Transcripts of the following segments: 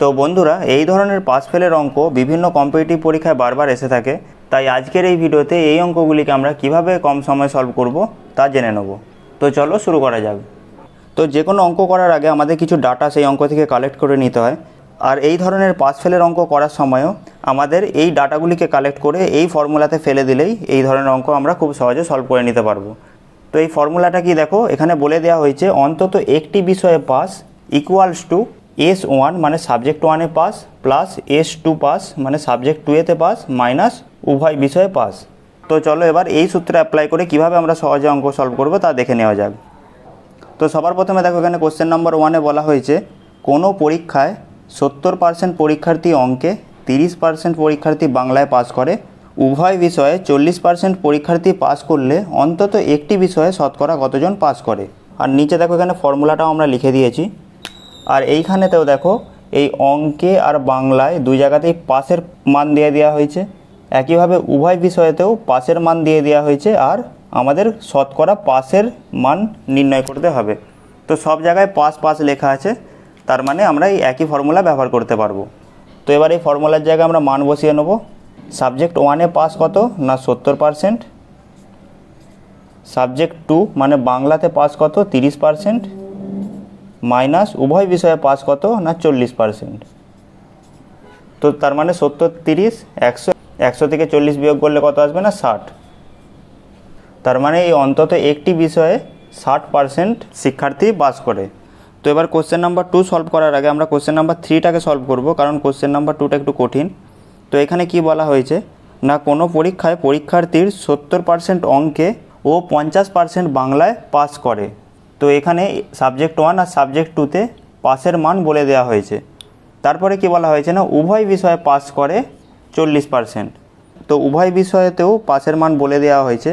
তো বন্ধুরা এই ধরনের পাস ফেলের অঙ্ক বিভিন্ন কম্পিটিটিভ পরীক্ষায় বারবার এসে থাকে তাই আজকের এই ভিডিওতে এই অঙ্কগুলিকে আমরা কিভাবে কম সময় সলভ করব তা জেনে নেব তো চলো শুরু করা যাবে তো যে কোনো অঙ্ক করার আগে আমাদের কিছু ডাটা সেই অঙ্ক থেকে কালেক্ট করে নিতে হয় আর এই ধরনের পাস ফেলের অঙ্ক করার সময়ও আমাদের এই ডাটাগুলিকে কালেক্ট করে এই ফর্মুলাতে ফেলে দিলেই এই ধরনের অঙ্ক আমরা খুব সহজে সলভ করে নিতে পারবো তো এই ফর্মুলাটা কি দেখো এখানে বলে দেওয়া হয়েছে অন্তত একটি বিষয়ে pass equals to S one মানে সাবজেক্ট ওয়ানে pass plus S two pass মানে সাবজেক্ট টুয়েতে পাস মাইনাস উভয় বিষয়ে পাস তো চলো এবার এই সূত্রে অ্যাপ্লাই করে কিভাবে আমরা সহজে অঙ্ক সলভ করবো তা দেখে নেওয়া যাক তো সবার প্রথমে দেখো এখানে কোশ্চেন নম্বর ওয়ানে বলা হয়েছে কোনো পরীক্ষায় সত্তর পার্সেন্ট পরীক্ষার্থী অঙ্কে তিরিশ পার্সেন্ট পরীক্ষার্থী বাংলায় পাস করে উভয় বিষয়ে চল্লিশ পার্সেন্ট পরীক্ষার্থী পাস করলে অন্তত একটি বিষয়ে শতকরা কতজন পাস করে আর নিচে দেখো এখানে ফর্মুলাটাও আমরা লিখে দিয়েছি আর এইখানেতেও দেখো এই অঙ্কে আর বাংলায় দুই জায়গাতেই পাশের মান দিয়ে দেওয়া হয়েছে একইভাবে উভয় বিষয়েতেও পাশের মান দিয়ে দেওয়া হয়েছে আর আমাদের শতকরা পাশের মান নির্ণয় করতে হবে তো সব জায়গায় পাস পাস লেখা আছে তার মানে আমরা এই একই ফর্মুলা ব্যবহার করতে পারবো তো এবার এই ফর্মুলার জায়গায় আমরা মান বসিয়ে নেব সাবজেক্ট ওয়ানে পাস কত না সত্তর পারসেন্ট সাবজেক্ট টু মানে বাংলাতে পাস কত তিরিশ পারসেন্ট মাইনাস উভয় বিষয়ে পাস কত না চল্লিশ পার্সেন্ট তো তার মানে সত্তর তিরিশ একশো একশো থেকে চল্লিশ বিয়োগ করলে কত আসবে না ষাট তার মানে এই অন্তত একটি বিষয়ে ষাট পার্সেন্ট শিক্ষার্থী বাস করে তো এবার কোশ্চেন নাম্বার টু সলভ করার আগে আমরা কোশ্চেন নাম্বার থ্রিটাকে সলভ করব কারণ কোশ্চেন নাম্বার টুটা একটু কঠিন তো এখানে কি বলা হয়েছে না কোনো পরীক্ষায় পরীক্ষার্থীর সত্তর পার্সেন্ট অঙ্কে ও পঞ্চাশ পার্সেন্ট বাংলায় পাস করে তো এখানে সাবজেক্ট ওয়ান আর সাবজেক্ট টুতে পাসের মান বলে দেওয়া হয়েছে তারপরে কি বলা হয়েছে না উভয় বিষয়ে পাস করে চল্লিশ পারসেন্ট তো উভয় বিষয়েতেও পাশের মান বলে দেওয়া হয়েছে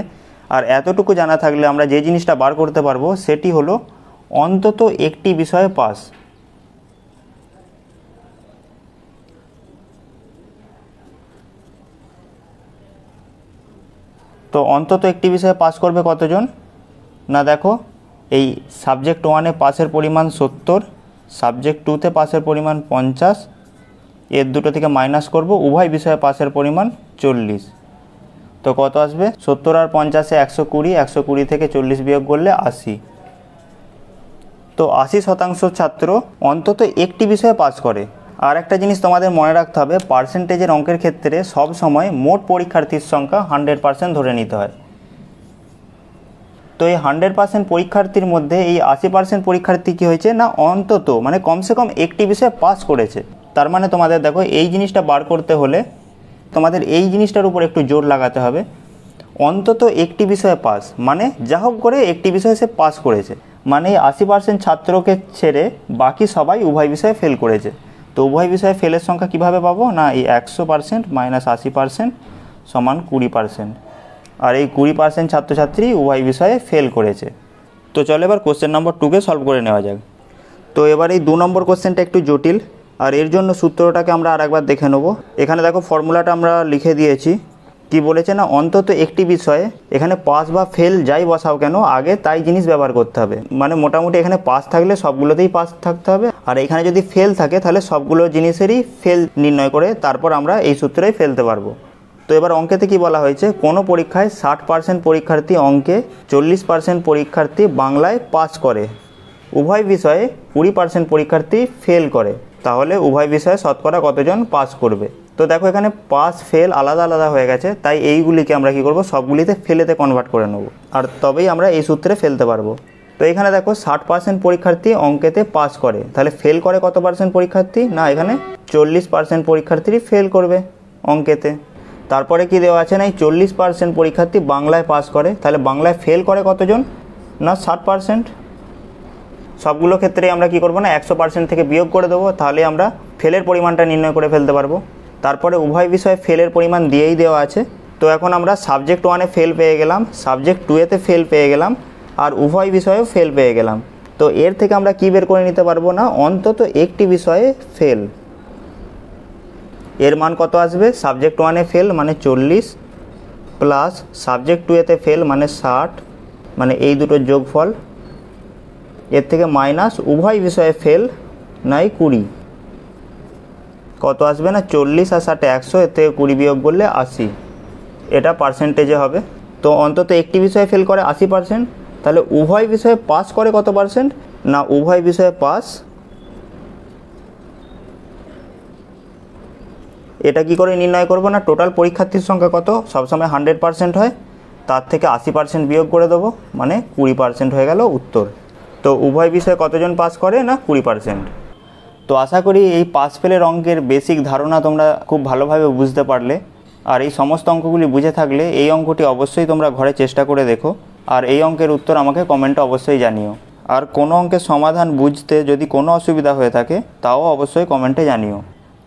আর এতটুকু জানা থাকলে আমরা যে জিনিসটা বার করতে পারবো সেটি হলো অন্তত একটি বিষয়ে পাস তো অন্তত একটি বিষয়ে পাস করবে কতজন না দেখো এই সাবজেক্ট ওয়ানে পাশের পরিমাণ সত্তর সাবজেক্ট টুতে পাশের পরিমাণ পঞ্চাশ এর দুটো থেকে মাইনাস করব উভয় বিষয়ে পাশের পরিমাণ চল্লিশ তো কত আসবে সত্তর আর পঞ্চাশে একশো কুড়ি একশো কুড়ি থেকে চল্লিশ বিয়োগ করলে আশি তো আশি শতাংশ ছাত্র অন্তত একটি বিষয়ে পাস করে আর একটা জিনিস তোমাদের মনে রাখতে হবে পার্সেন্টেজের অঙ্কের ক্ষেত্রে সব সময় মোট পরীক্ষার্থীর সংখ্যা হান্ড্রেড পার্সেন্ট ধরে নিতে হয় তো এই হান্ড্রেড পার্সেন্ট পরীক্ষার্থীর মধ্যে এই আশি পার্সেন্ট পরীক্ষার্থী কী হয়েছে না অন্তত মানে কমসে কম একটি বিষয়ে পাস করেছে তার মানে তোমাদের দেখো এই জিনিসটা বার করতে হলে তোমাদের এই জিনিসটার উপর একটু জোর লাগাতে হবে অন্তত একটি বিষয়ে পাস মানে যা হোক করে একটি বিষয়ে সে পাস করেছে মানে এই আশি পার্সেন্ট ছাত্রকে ছেড়ে বাকি সবাই উভয় বিষয়ে ফেল করেছে তো উভয় বিষয়ে ফেলের সংখ্যা কিভাবে পাবো না এই একশো পার্সেন্ট মাইনাস আশি পার্সেন্ট সমান কুড়ি পার্সেন্ট আর এই কুড়ি পার্সেন্ট ছাত্রছাত্রী উভয় বিষয়ে ফেল করেছে তো চলো এবার কোশ্চেন নম্বর টুকে সলভ করে নেওয়া যাক তো এবার এই দু নম্বর কোশ্চেনটা একটু জটিল আর এর জন্য সূত্রটাকে আমরা আরেকবার দেখে নেব এখানে দেখো ফর্মুলাটা আমরা লিখে দিয়েছি কি বলেছে না অন্তত একটি বিষয়ে এখানে পাস বা ফেল যাই বসাও কেন আগে তাই জিনিস ব্যবহার করতে হবে মানে মোটামুটি এখানে পাস থাকলে সবগুলোতেই পাস থাকতে হবে আর এখানে যদি ফেল থাকে তাহলে সবগুলো জিনিসেরই ফেল নির্ণয় করে তারপর আমরা এই সূত্রে ফেলতে পারবো তো এবার অঙ্কেতে কি বলা হয়েছে কোনো পরীক্ষায় ষাট পার্সেন্ট পরীক্ষার্থী অঙ্কে চল্লিশ পার্সেন্ট পরীক্ষার্থী বাংলায় পাস করে উভয় বিষয়ে কুড়ি পার্সেন্ট পরীক্ষার্থী ফেল করে তাহলে উভয় বিষয়ে শতকরা কতজন পাস করবে তো দেখো এখানে পাস ফেল আলাদা আলাদা হয়ে গেছে তাই এইগুলিকে আমরা কি করব সবগুলিতে ফেলেতে কনভার্ট করে নেব আর তবেই আমরা এই সূত্রে ফেলতে পারবো তো এখানে দেখো ষাট পার্সেন্ট পরীক্ষার্থী অঙ্কেতে পাস করে তাহলে ফেল করে কত পার্সেন্ট পরীক্ষার্থী না এখানে চল্লিশ পার্সেন্ট পরীক্ষার্থীরই ফেল করবে অঙ্কেতে তারপরে কি দেওয়া আছে না এই চল্লিশ পার্সেন্ট পরীক্ষার্থী বাংলায় পাস করে তাহলে বাংলায় ফেল করে কতজন না ষাট পার্সেন্ট সবগুলো ক্ষেত্রে আমরা কি করব না একশো পার্সেন্ট থেকে বিয়োগ করে দেবো তাহলে আমরা ফেলের পরিমাণটা নির্ণয় করে ফেলতে পারবো তারপরে উভয় বিষয়ে ফেলের পরিমাণ দিয়েই দেওয়া আছে তো এখন আমরা সাবজেক্ট ওয়ানে ফেল পেয়ে গেলাম সাবজেক্ট টুয়েতে ফেল পেয়ে গেলাম আর উভয় বিষয়েও ফেল পেয়ে গেলাম তো এর থেকে আমরা কী বের করে নিতে পারবো না অন্তত একটি বিষয়ে ফেল এর মান কত আসবে সাবজেক্ট ওয়ানে ফেল মানে চল্লিশ প্লাস সাবজেক্ট টু এতে ফেল মানে ষাট মানে এই দুটো যোগফল এর থেকে মাইনাস উভয় বিষয়ে ফেল নাই কুড়ি কত আসবে না চল্লিশ আর ষাটে একশো এর থেকে কুড়ি বিয়োগ করলে আশি এটা পার্সেন্টেজে হবে তো অন্তত একটি বিষয়ে ফেল করে আশি পার্সেন্ট তাহলে উভয় বিষয়ে পাস করে কত পার্সেন্ট না উভয় বিষয়ে পাস এটা কি করে নির্ণয় করব না টোটাল পরীক্ষার্থীর সংখ্যা কত সবসময় হান্ড্রেড পার্সেন্ট হয় তার থেকে আশি পার্সেন্ট বিয়োগ করে দেবো মানে কুড়ি পার্সেন্ট হয়ে গেল উত্তর তো উভয় বিষয়ে কতজন পাস করে না কুড়ি পার্সেন্ট তো আশা করি এই পাস ফেলের অঙ্কের বেসিক ধারণা তোমরা খুব ভালোভাবে বুঝতে পারলে আর এই সমস্ত অঙ্কগুলি বুঝে থাকলে এই অঙ্কটি অবশ্যই তোমরা ঘরে চেষ্টা করে দেখো আর এই অঙ্কের উত্তর আমাকে কমেন্টে অবশ্যই জানিও আর কোনো অঙ্কের সমাধান বুঝতে যদি কোনো অসুবিধা হয়ে থাকে তাও অবশ্যই কমেন্টে জানিও